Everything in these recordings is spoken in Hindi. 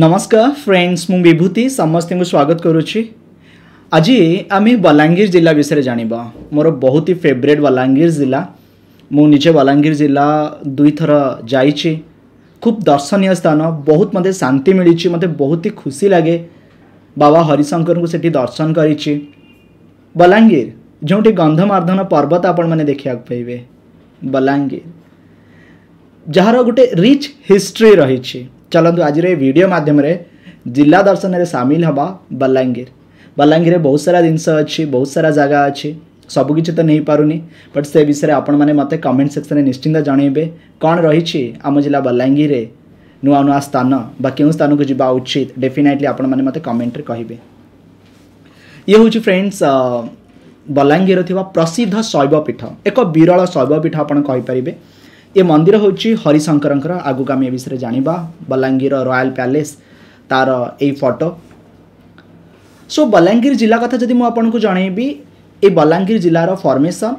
ନମସ୍କାର ଫ୍ରେଣ୍ଡସ୍ ମୁଁ ବିଭୂତି ସମସ୍ତଙ୍କୁ ସ୍ୱାଗତ କରୁଛି ଆଜି ଆମେ ବଲାଙ୍ଗୀର ଜିଲ୍ଲା ବିଷୟରେ ଜାଣିବା ମୋର ବହୁତ ହି ଫେଭରେଟ୍ ବଲାଙ୍ଗୀର ଜିଲ୍ଲା ମୁଁ ନିଜେ ବଲାଙ୍ଗୀର ଜିଲ୍ଲା ଦୁଇଥର ଯାଇଛି ଖୁବ୍ ଦର୍ଶନୀୟ ସ୍ଥାନ ବହୁତ ମୋତେ ଶାନ୍ତି ମିଳିଛି ମୋତେ ବହୁତ ହି ଖୁସି ଲାଗେ ବାବା ହରିଶଙ୍କରଙ୍କୁ ସେଠି ଦର୍ଶନ କରିଛି ବଲାଙ୍ଗୀର ଯେଉଁଠି ଗନ୍ଧମାର୍ଦ୍ଧନ ପର୍ବତ ଆପଣମାନେ ଦେଖିବାକୁ ପାଇବେ ବଲାଙ୍ଗୀର ଯାହାର ଗୋଟେ ରିଚ୍ ହିଷ୍ଟ୍ରି ରହିଛି ଚାଲନ୍ତୁ ଆଜିର ଏ ଭିଡ଼ିଓ ମାଧ୍ୟମରେ ଜିଲ୍ଲା ଦର୍ଶନରେ ସାମିଲ ହେବା ବଲାଙ୍ଗୀର ବଲାଙ୍ଗୀରରେ ବହୁତ ସାରା ଜିନିଷ ଅଛି ବହୁତ ସାରା ଜାଗା ଅଛି ସବୁକିଛି ତ ନେଇପାରୁନି ବଟ୍ ସେ ବିଷୟରେ ଆପଣମାନେ ମୋତେ କମେଣ୍ଟ ସେକ୍ସନରେ ନିଶ୍ଚିନ୍ତ ଜଣାଇବେ କ'ଣ ରହିଛି ଆମ ଜିଲ୍ଲା ବଲାଙ୍ଗୀରରେ ନୂଆ ନୂଆ ସ୍ଥାନ ବା କେଉଁ ସ୍ଥାନକୁ ଯିବା ଉଚିତ ଡେଫିନାଇଟଲି ଆପଣମାନେ ମୋତେ କମେଣ୍ଟରେ କହିବେ ଇଏ ହେଉଛି ଫ୍ରେଣ୍ଡସ୍ ବଲାଙ୍ଗୀର ଥିବା ପ୍ରସିଦ୍ଧ ଶୈବପୀଠ ଏକ ବିରଳ ଶୈବପୀଠ ଆପଣ କହିପାରିବେ ये मंदिर हूँ हरिशंकर आगामी विषय जाणी बलांगीर रयाल प्यालेस तार यही फटो सो बलांगीर जिला कथा जी मुझक जन बलांगीर जिलार formation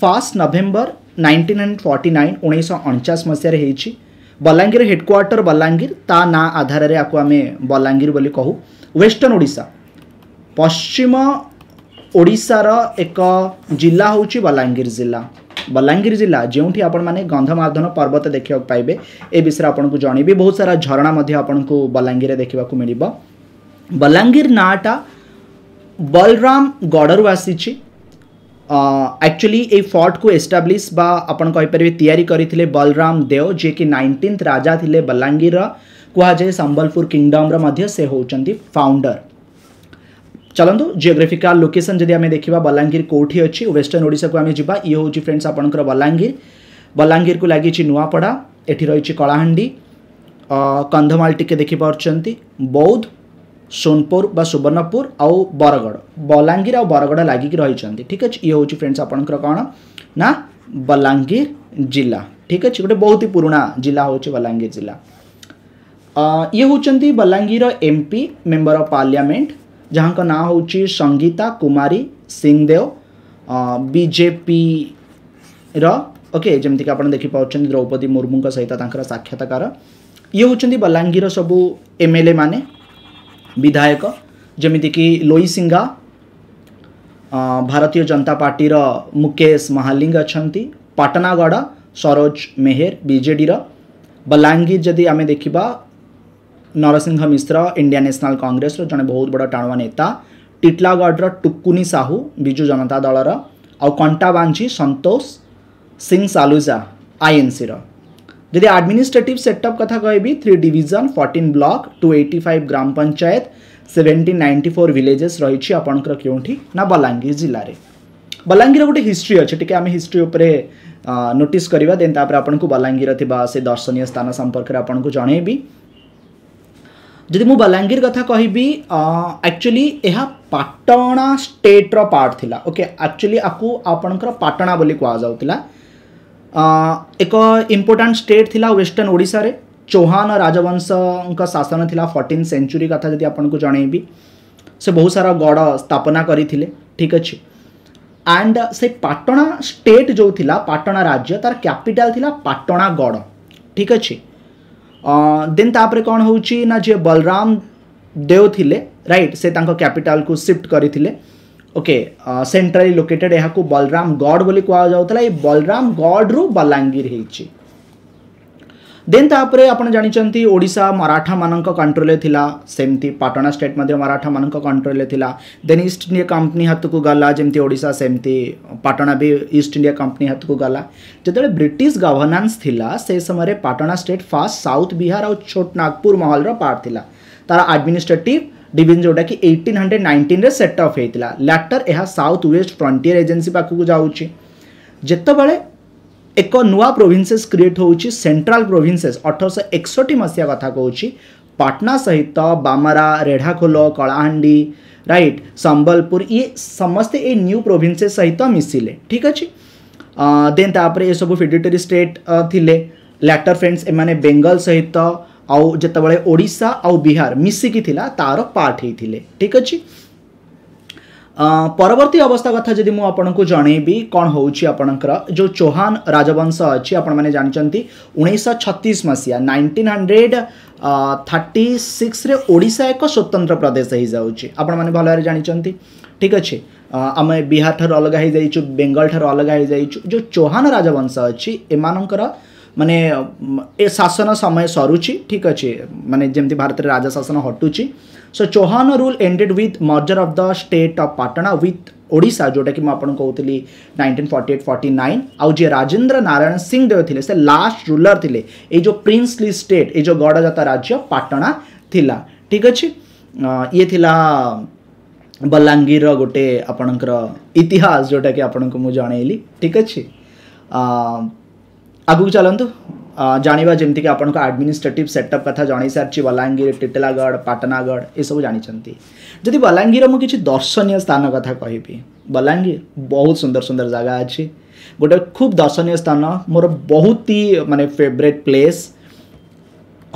first November nineteen and forty nine उन्नीस अणचास मसीहार हो बलांगीर हेडक्वाटर बलांगीर ता ना आधार में आपको आम बलांगीर बोली कहू वेस्टर्न ओडा पश्चिम ओडार एक जिला हूँ बलांगीर जिला बलांगीर जिला जो आपने गंधमाधन पर्वत देखा पाइबे ए विषय आपको जनवि बहुत सारा झरणा बलांगीर देखा मिल बलांगीर नाटा बलराम गड़ आसी एक्चुअली फोर्ट को एस्टाब्लीश बापारे या बलराम देव जी कि नाइंटीन राजा थे बलांगीर कहुए संबलपुर किंगडम्र से हो फाउंडर चलो जिओग्राफिकाल लोकेसन जब आम देखा बलांगीर कौटी अच्छी वेस्टर्ण ओडा को आम जा फ्रेंड्स आप बलांगीर बलांगीर को लगे नुआपड़ा ये रही कलाहां कंधमाल टी देखिपुट बौद्ध सोनपुर सुवर्णपुर आउ बरगढ़ बलांगीर आ बरगढ़ लगिक रही ठीक अच्छे ये हूँ फ्रेंड्स आप कौन ना बलांगीर जिला ठीक अच्छे गोटे बहुत ही पुराणा जिला हूँ बलांगीर जिला ये हूँ Balangir MP P member of parliament जहाँ का नाँ हूँ संगीता कुमारी सिंहदेव बीजेपी रके जमीक आप देखिप द्रौपदी मुर्मू सहित साक्षात्कार ये हूँ बलांगीर सब एम एल ए मान विधायक जमीक लोई सिंगा भारतीय जनता पार्टी मुकेश महालिंग अच्छा पटनागड़ सरोज मेहर बीजेडी बलांगीर जदि आम देखा ନରସିଂହ ମିଶ୍ର ଇଣ୍ଡିଆ ନ୍ୟାସନାଲ୍ କଂଗ୍ରେସର ଜଣେ ବହୁତ ବଡ଼ ଟାଣୁଆ ନେତା ଟିଟଲାଗଡ଼ର ଟୁକୁନି ସାହୁ ବିଜୁ ଜନତା ଦଳର ଆଉ କଣ୍ଟାବାଞ୍ଜି ସନ୍ତୋଷ ସିଂ ସାଲୁଜା ଆଇଏନ୍ସିର ଯଦି ଆଡମିନିଷ୍ଟ୍ରେଟିଭ୍ ସେଟଅପ୍ କଥା କହିବି three division fourteen block two eighty five ଗ୍ରାମ panchayat seventeen ninety four villages ରହିଛି ଆପଣଙ୍କର କେଉଁଠି ନା ବଲାଙ୍ଗୀର ଜିଲ୍ଲାରେ ବଲାଙ୍ଗୀର ଗୋଟେ ହିଷ୍ଟ୍ରି ଅଛି ଟିକେ ଆମେ ହିଷ୍ଟ୍ରି ଉପରେ ନୋଟିସ୍ କରିବା ଦେନ୍ ତାପରେ ଆପଣଙ୍କୁ ବଲାଙ୍ଗୀର ଥିବା ସେ ଦର୍ଶନୀୟ ସ୍ଥାନ ସମ୍ପର୍କରେ ଆପଣଙ୍କୁ ଜଣେଇବି ଯଦି ମୁଁ ବଲାଙ୍ଗୀର କଥା କହିବି ଆକ୍ଚୁଆଲି ଏହା ପାଟଣା ଷ୍ଟେଟ୍ର ପାର୍ଟ ଥିଲା ଓକେ ଆକ୍ଚୁଆଲି ଆକୁ ଆପଣଙ୍କର ପାଟଣା ବୋଲି କୁହାଯାଉଥିଲା ଏକ ଇମ୍ପୋର୍ଟାଣ୍ଟ ଷ୍ଟେଟ୍ ଥିଲା ୱେଷ୍ଟର୍ଣ୍ଣ ଓଡ଼ିଶାରେ ଚୌହାନ ରାଜବଂଶଙ୍କ ଶାସନ ଥିଲା ଫର୍ଟିନ୍ ସେଞ୍ଚୁରୀ କଥା ଯଦି ଆପଣଙ୍କୁ ଜଣେଇବି ସେ ବହୁତ ସାରା ଗଡ଼ ସ୍ଥାପନା କରିଥିଲେ ଠିକ୍ ଅଛି ଆଣ୍ଡ ସେ ପାଟଣା ଷ୍ଟେଟ୍ ଯେଉଁ ଥିଲା ପାଟଣା ରାଜ୍ୟ ତାର କ୍ୟାପିଟାଲ୍ ଥିଲା ପାଟଣାଗଡ଼ ଠିକ୍ ଅଛି देन तापर कौन हो जी बलराम देव थिले राइट से कैपिटाल को सिफ्ट करते ओके सेंट्रली लोकेटेड यहाँ बलराम गड बोली कहुला बलराम रू बलांगीर ହେଇଛି ଦେନ୍ ତାପରେ ଆପଣ ଜାଣିଛନ୍ତି ଓଡ଼ିଶା ମରାଠାମାନଙ୍କ କଣ୍ଟ୍ରୋଲରେ ଥିଲା ସେମିତି ପାଟଣା ଷ୍ଟେଟ୍ ମଧ୍ୟ ମରାଠାମାନଙ୍କ କଣ୍ଟ୍ରୋଲରେ ଥିଲା ଦେନ୍ ଇଷ୍ଟ ଇଣ୍ଡିଆ କମ୍ପାନୀ ହାତକୁ ଗଲା ଯେମିତି ଓଡ଼ିଶା ସେମିତି ପାଟଣା ବି ଇଷ୍ଟ ଇଣ୍ଡିଆ କମ୍ପାନୀ ହାତକୁ ଗଲା ଯେତେବେଳେ ବ୍ରିଟିଶ ଗଭର୍ନାନ୍ସ ଥିଲା ସେ ସମୟରେ Patna state first south Bihar ଆଉ ଛୋଟ ନାଗପୁର ମହଲର ପାର୍ଟ ଥିଲା ତାର ଆଡମିନିଷ୍ଟ୍ରେଟିଭ୍ ଡିଭିଜନ ଯେଉଁଟାକି ଏଇଟିନ୍ ହଣ୍ଡ୍ରେଡ଼ ନାଇଣ୍ଟିନ୍ରେ ସେଟ୍ ଅଫ୍ ହେଇଥିଲା ଲାଟର ଏହା ସାଉଥ ୱେଷ୍ଟ ଫ୍ରଣ୍ଟିୟର ଏଜେନ୍ସି ପାଖକୁ ଯାଉଛି ଯେତେବେଳେ ଏକ ନୂଆ ପ୍ରୋଭିନ୍ସେସ୍ କ୍ରିଏଟ୍ ହେଉଛି ସେଣ୍ଟ୍ରାଲ୍ ପ୍ରୋଭିନ୍ସେସ୍ ଅଠରଶହ ଏକଷଠି ମସିହା କଥା କହୁଛି ପାଟନା ସହିତ ବାମାରା ରେଢ଼ାଖୋଲ କଳାହାଣ୍ଡି ରାଇଟ୍ ସମ୍ବଲପୁର ଇଏ ସମସ୍ତେ ଏଇ ନ୍ୟୁ ପ୍ରୋଭିନ୍ସେସ୍ ସହିତ ମିଶିଲେ ଠିକ୍ ଅଛି ଦେନ୍ ତାପରେ ଏସବୁ ଫିଡିଟେରୀ ଷ୍ଟେଟ୍ ଥିଲେ ଲାଟର ଫ୍ରେଣ୍ଡସ୍ ଏମାନେ ବେଙ୍ଗଲ ସହିତ ଆଉ ଯେତେବେଳେ ଓଡ଼ିଶା ଆଉ ବିହାର ମିଶିକି ଥିଲା ତାର ପାର୍ଟ ହେଇଥିଲେ ଠିକ୍ ଅଛି ପରବର୍ତ୍ତୀ ଅବସ୍ଥା କଥା ଯଦି ମୁଁ ଆପଣଙ୍କୁ ଜଣେଇବି କ'ଣ ହେଉଛି ଆପଣଙ୍କର ଯେଉଁ ଚୌହାନ ରାଜବଂଶ ଅଛି ଆପଣମାନେ ଜାଣିଛନ୍ତି ଉଣେଇଶହ ଛତିଶ ମସିହା ନାଇଣ୍ଟିନ୍ ହଣ୍ଡ୍ରେଡ଼ ଥାର୍ଟି ସିକ୍ସରେ ଓଡ଼ିଶା ଏକ ସ୍ୱତନ୍ତ୍ର ପ୍ରଦେଶ ହୋଇଯାଉଛି ଆପଣମାନେ ଭଲ ଭାବରେ ଜାଣିଛନ୍ତି ଠିକ୍ ଅଛି ଆମେ ବିହାର ଠାରୁ ଅଲଗା ହୋଇଯାଇଛୁ ବେଙ୍ଗଲ ଠାରୁ ଅଲଗା ହୋଇଯାଇଛୁ ଯେଉଁ ଚୌହାନ ରାଜବଂଶ ଅଛି ଏମାନଙ୍କର ମାନେ ଏ ଶାସନ ସମୟ ସରୁଛି ଠିକ୍ ଅଛି ମାନେ ଯେମିତି ଭାରତରେ ରାଜା ଶାସନ ହଟୁଛି so Chauhan rule ended with merger of the state of Patna with Odisha ଯେଉଁଟାକି ମୁଁ ଆପଣଙ୍କୁ କହୁଥିଲି nineteen forty eight forty nine ଆଉ ଯିଏ ରାଜେନ୍ଦ୍ର ନାରାୟଣ ସିଂ ଦେଓ ଥିଲେ ସେ ଲାଷ୍ଟ ରୁଲର୍ ଥିଲେ ଏଇ ଯେଉଁ ପ୍ରିନ୍ସଲି ଷ୍ଟେଟ୍ ଏଇ ଯେଉଁ ଗଡ଼ଜାତ ରାଜ୍ୟ ପାଟଣା ଥିଲା ଠିକ୍ ଅଛି ଇଏ ଥିଲା ବଲାଙ୍ଗୀରର ଗୋଟେ ଆପଣଙ୍କର ଇତିହାସ ଯେଉଁଟାକି ଆପଣଙ୍କୁ ମୁଁ ଜଣେଇଲି ଠିକ୍ ଅଛି आगू चलतु जानवा जमीक आप आडमिनिस्ट्रेट सेटअप कथा जन सारी बलांगीर टीटलागढ़ यह सब जानते जदि बलांगीर मुझे दर्शन स्थान कथा कह बलांगीर बहुत सुंदर सुंदर जगह अच्छी गोटे खूब दर्शन स्थान मोर बहुत ही मानने फेवरेट प्लेस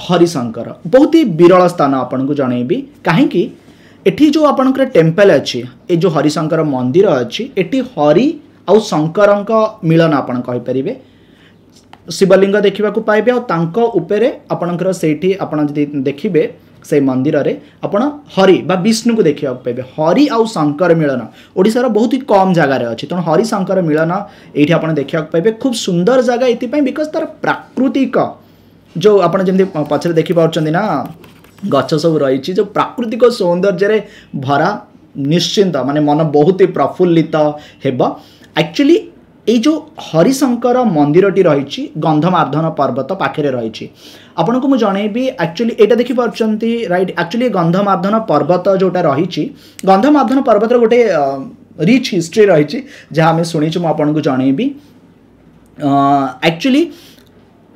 हरिशंकर बहुत ही विरल स्थान आपन को जनइबी कहीं जो आपणकर टेम्पल अच्छी ये जो हरिशंकर मंदिर अच्छी ये हरि आउ शंकर मिलन आपण कहीपरें शिवलिंग देखा पाइबे और आपणकर देखिए से मंदिर रे आपण हरि विष्णु को देखा पाइबे हरि आउ शंकर मिलन ओडार बहुत ही कम जगार अच्छे तेना हरि शंकर मिलन ये आप देखा पाइबे खूब सुंदर जगह ये बिकज तार प्राकृतिक जो आपत पचर पाँच ना गच सब रही जो प्राकृतिक सौंदर्य भरा निश्चिंत मान मन बहुत ही प्रफुल्लित हो एक्चुअली এই ଯେଉଁ ହରିଶଙ୍କର ମନ୍ଦିରଟି ରହିଛି ଗନ୍ଧମାର୍ଦ୍ଧନ ପର୍ବତ ପାଖରେ ରହିଛି ଆପଣଙ୍କୁ ମୁଁ ଜଣେଇବି ଆକ୍ଚୁଆଲି ଏଇଟା ଦେଖିପାରୁଛନ୍ତି ରାଇଟ୍ ଆକ୍ଚୁଆଲି ଗନ୍ଧମାର୍ଦ୍ଧନ ପର୍ବତ ଯେଉଁଟା ରହିଛି ଗନ୍ଧମାର୍ଦ୍ଧନ ପର୍ବତର ଗୋଟେ ରିଚ୍ ହିଷ୍ଟ୍ରି ରହିଛି ଯାହା ଆମେ ଶୁଣିଛୁ ମୁଁ ଆପଣଙ୍କୁ ଜଣେଇବି ଆକ୍ଚୁଆଲି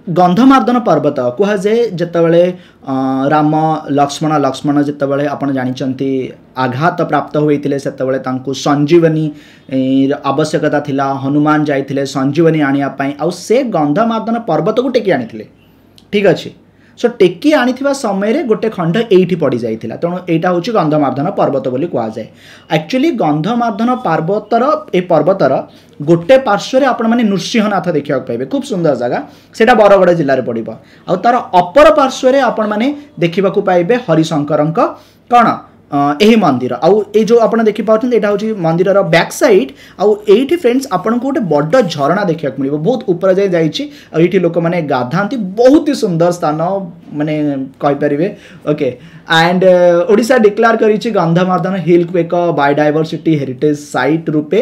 गन्धमर्धन पर्वत कुरा राम लक्ष्मण लक्ष्मण जति बेला आघात प्राप्त हुँदै त्यत सञ्जीवनी र आवश्यकता थाहा हनुमान जाइ सञ्जीवनी आणिपि आउँसे गन्धमर्धन पर्वतको टेकि आनिक अहिले सो टेकि आ समयले गटे खण्ड ए पडिलाइला त गन्धमर्धन पर्वत पनि कहाँ एक्चुअली गन्धमर्धन पर्वत र ए पर्वत र गोटे पर्श्वर आपि नृसिंहनाथ देखाको पाइ खुब सुन्दर जग्गा बरगड जो तार अपर पर्श्वर आपि देखेको हरिशङ्करको क ଏହି ମନ୍ଦିର ଆଉ ଏ ଯେଉଁ ଆପଣ ଦେଖିପାରୁଛନ୍ତି ଏଇଟା ହେଉଛି ମନ୍ଦିରର ବ୍ୟାକ୍ ସାଇଡ଼୍ ଆଉ ଏଇଠି ଫ୍ରେଣ୍ଡସ୍ ଆପଣଙ୍କୁ ଗୋଟେ ବଡ଼ ଝରଣା ଦେଖିବାକୁ ମିଳିବ ବହୁତ ଉପରେ ଯାଏ ଯାଇଛି ଆଉ ଏଇଠି ଲୋକମାନେ ଗାଧାନ୍ତି ବହୁତ ହି ସୁନ୍ଦର ସ୍ଥାନ ମାନେ କହିପାରିବେ ଓକେ ଆଣ୍ଡ ଓଡ଼ିଶା ଡିକ୍ଲାର କରିଛି ଗନ୍ଧମାର୍ଦ୍ଧନ ହିଲ୍କୁ ଏକ ବାୟୋଡାଇଭର୍ସିଟି ହେରିଟେଜ୍ ସାଇଟ୍ ରୂପେ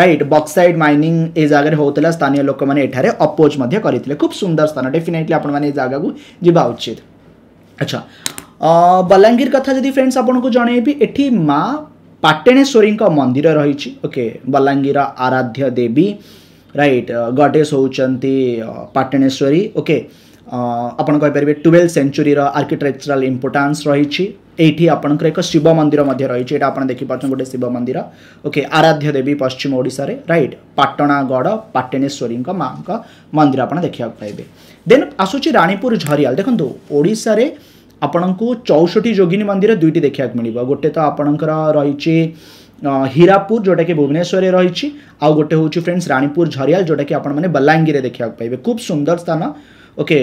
ରାଇଟ୍ ବକ୍ସାଇଡ୍ ମାଇନିଂ ଏ ଜାଗାରେ ହେଉଥିଲା ସ୍ଥାନୀୟ ଲୋକମାନେ ଏଠାରେ ଅପୋଜ୍ ମଧ୍ୟ କରିଥିଲେ ଖୁବ୍ ସୁନ୍ଦର ସ୍ଥାନ ଡେଫିନେଟଲି ଆପଣମାନେ ଏ ଜାଗାକୁ ଯିବା ଉଚିତ ଆଚ୍ଛା ବଲାଙ୍ଗୀର କଥା ଯଦି ଫ୍ରେଣ୍ଡସ୍ ଆପଣଙ୍କୁ ଜଣେଇବି ଏଠି ମା ପାଟଣେଶ୍ୱରୀଙ୍କ ମନ୍ଦିର ରହିଛି ଓକେ ବଲାଙ୍ଗୀର ଆରାଧ୍ୟ ଦେବୀ ରାଇଟ୍ ଗଡେସ୍ ହେଉଛନ୍ତି ପାଟଣେଶ୍ୱରୀ ଓକେ ଆପଣ କହିପାରିବେ ଟୁଏଲ୍ଭ ସେଞ୍ଚୁରୀର ଆର୍କିଟେକ୍ଚରାଲ ଇମ୍ପୋର୍ଟାନ୍ସ ରହିଛି ଏଇଠି ଆପଣଙ୍କର ଏକ ଶିବ ମନ୍ଦିର ମଧ୍ୟ ରହିଛି ଏଇଟା ଆପଣ ଦେଖିପାରୁଛନ୍ତି ଗୋଟେ ଶିବ ମନ୍ଦିର ଓକେ ଆରାଧ୍ୟ ଦେବୀ ପଶ୍ଚିମ ଓଡ଼ିଶାରେ ରାଇଟ୍ ପାଟଣାଗଡ଼ ପାଟଣେଶ୍ୱରୀଙ୍କ ମାଆଙ୍କ ମନ୍ଦିର ଆପଣ ଦେଖିବାକୁ ପାଇବେ ଦେନ୍ ଆସୁଛି ରାଣୀପୁର ଝରିଆଲ ଦେଖନ୍ତୁ ଓଡ଼ିଶାରେ ଆପଣଙ୍କୁ ଚଉଷଠି ଯୋଗିନୀ ମନ୍ଦିର ଦୁଇଟି ଦେଖିବାକୁ ମିଳିବ ଗୋଟେ ତ ଆପଣଙ୍କର ରହିଛି ହୀରାପୁର ଯେଉଁଟାକି ଭୁବନେଶ୍ୱରରେ ରହିଛି ଆଉ ଗୋଟେ ହେଉଛି ଫ୍ରେଣ୍ଡସ୍ ରାଣୀପୁର ଝରିଆଲ ଯେଉଁଟାକି ଆପଣମାନେ ବଲାଙ୍ଗୀରରେ ଦେଖିବାକୁ ପାଇବେ ଖୁବ୍ ସୁନ୍ଦର ସ୍ଥାନ ଓକେ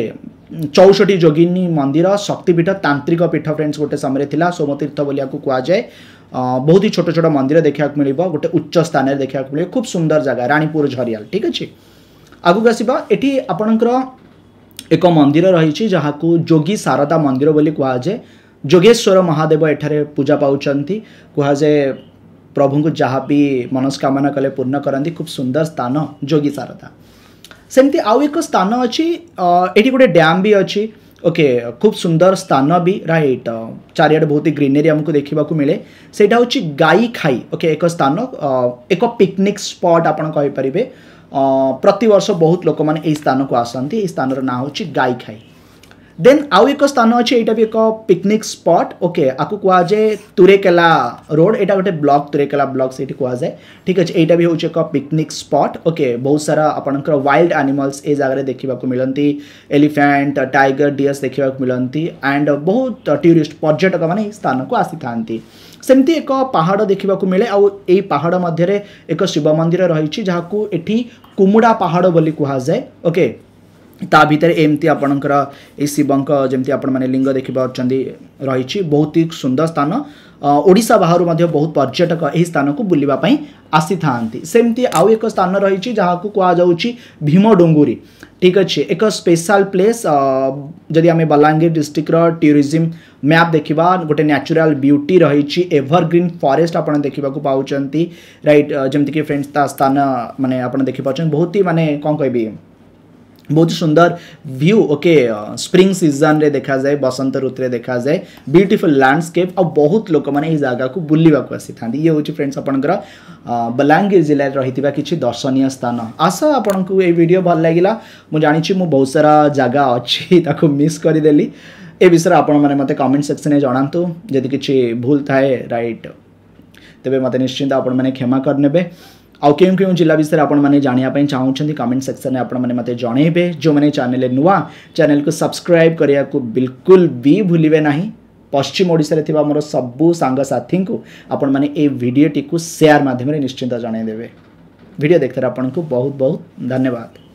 ଚଉଷଠି ଯୋଗିନୀ ମନ୍ଦିର ଶକ୍ତିପୀଠ ତାନ୍ତ୍ରିକ ପୀଠ ଫ୍ରେଣ୍ଡସ୍ ଗୋଟେ ସମୟରେ ଥିଲା ସୋମତୀର୍ଥ ବୋଲି ଆକୁ କୁହାଯାଏ ବହୁତ ହି ଛୋଟ ଛୋଟ ମନ୍ଦିର ଦେଖିବାକୁ ମିଳିବ ଗୋଟେ ଉଚ୍ଚ ସ୍ଥାନରେ ଦେଖିବାକୁ ମିଳିବ ଖୁବ୍ ସୁନ୍ଦର ଜାଗା ରାଣୀପୁର ଝରିଆଲ ଠିକ୍ ଅଛି ଆଗକୁ ଆସିବା ଏଠି ଆପଣଙ୍କର ଏକ ମନ୍ଦିର ରହିଛି ଯାହାକୁ ଯୋଗୀ ଶାରଦା ମନ୍ଦିର ବୋଲି କୁହାଯାଏ ଯୋଗେଶ୍ୱର ମହାଦେବ ଏଠାରେ ପୂଜା ପାଉଛନ୍ତି କୁହାଯାଏ ପ୍ରଭୁଙ୍କୁ ଯାହା ବି ମନସ୍କାମନା କଲେ ପୂର୍ଣ୍ଣ କରନ୍ତି ଖୁବ୍ ସୁନ୍ଦର ସ୍ଥାନ ଯୋଗୀ ଶାରଦା ସେମିତି ଆଉ ଏକ ସ୍ଥାନ ଅଛି ଏଠି ଗୋଟେ ଡ୍ୟାମ୍ ବି ଅଛି ଓକେ ଖୁବ୍ ସୁନ୍ଦର ସ୍ଥାନ ବି ରାଇଟ୍ ଚାରିଆଡ଼େ ବହୁତ ଗ୍ରିନେରୀ ଆମକୁ ଦେଖିବାକୁ ମିଳେ ସେଇଟା ହେଉଛି ଗାଈ ଖାଇ ଓକେ ଏକ ସ୍ଥାନ ଏକ ପିକନିକ୍ ସ୍ପଟ୍ ଆପଣ କହିପାରିବେ प्रतिवर्ष बहुत लोक मैंने स्थान को आसती स्थान नाम हूँ गाईखाई देन आउ एक स्थान अच्छे यहाँ भी एक पिकनिक स्पट ओके आपको कहुए तुरेकेला रोड यहाँ गोटे ब्लक तुरेकेला ब्लक से कह जाए ठीक अच्छे यहाँ भी हूँ एक पिकनिक स्पट ओके बहुत सारा आप वाइल्ड आनिमल्स ये जगह देखा मिलती एलिफेन्ट टाइगर डीएस देखा मिलती एंड बहुत टूरीस्ट पर्यटक मान स्थान को आसी था सेमती एक पहाड़ देखा मिले आई पहाड़ मध्य एक शिव मंदिर रही कुमुड़ा पहाड़ बोली जाए ओके ता भितर एमती आपणकर शिवं जमी आप लिंग देखिपी रही बहुत ही सुंदर स्थान ओडा बाहर बहुत पर्यटक यही स्थान को बुलाप आसी था सेमती आउ एक स्थान रही जहाँ कौम डुंगुरी ठीक अच्छे एक स्पेशल प्लेस जदि आम बलांगीर डिस्ट्रिक्टर टूरीजम मैप देखा गोटे न्याचुराल ब्यूटी रही एवरग्रीन फरेस्ट आप देखा पाँच रईट जमीक फ्रेंड्स स्थान मानते मानने देखिपे बहुत ही मानते कौन कह ବହୁତ ସୁନ୍ଦର ଭ୍ୟୁ ଓକେ ସ୍ପ୍ରିଙ୍ଗ ସିଜନରେ ଦେଖାଯାଏ ବସନ୍ତ ଋତୁରେ ଦେଖାଯାଏ ବ୍ୟୁଟିଫୁଲ୍ ଲ୍ୟାଣ୍ଡସ୍କେପ୍ ଆଉ ବହୁତ ଲୋକମାନେ ଏହି ଜାଗାକୁ ବୁଲିବାକୁ ଆସିଥାନ୍ତି ଇଏ ହେଉଛି ଫ୍ରେଣ୍ଡସ୍ ଆପଣଙ୍କର ବଲାଙ୍ଗୀର ଜିଲ୍ଲାରେ ରହିଥିବା କିଛି ଦର୍ଶନୀୟ ସ୍ଥାନ ଆଶା ଆପଣଙ୍କୁ ଏଇ ଭିଡ଼ିଓ ଭଲ ଲାଗିଲା ମୁଁ ଜାଣିଛି ମୁଁ ବହୁତ ସାରା ଜାଗା ଅଛି ତାକୁ ମିସ୍ କରିଦେଲି ଏ ବିଷୟରେ ଆପଣମାନେ ମୋତେ କମେଣ୍ଟ ସେକ୍ସନରେ ଜଣାନ୍ତୁ ଯଦି କିଛି ଭୁଲ ଥାଏ ରାଇଟ୍ ତେବେ ମୋତେ ନିଶ୍ଚିନ୍ତ ଆପଣମାନେ କ୍ଷମା କରିନେବେ आउ क्यों क्यों जिला विषय आपने जानापी चाहूँगी कमेंट सेक्शन में आपने मतलब जनइबे जो मैंने चेल नुआ चेल को सब्सक्राइब करने को बिलकुल भी भूलिए ना पश्चिम ओडे मोर सब सांगसाथी को आपड़ोटी को सेयार मध्यम निश्चिंत जनईदे भिड देखते आपन को बहुत बहुत धन्यवाद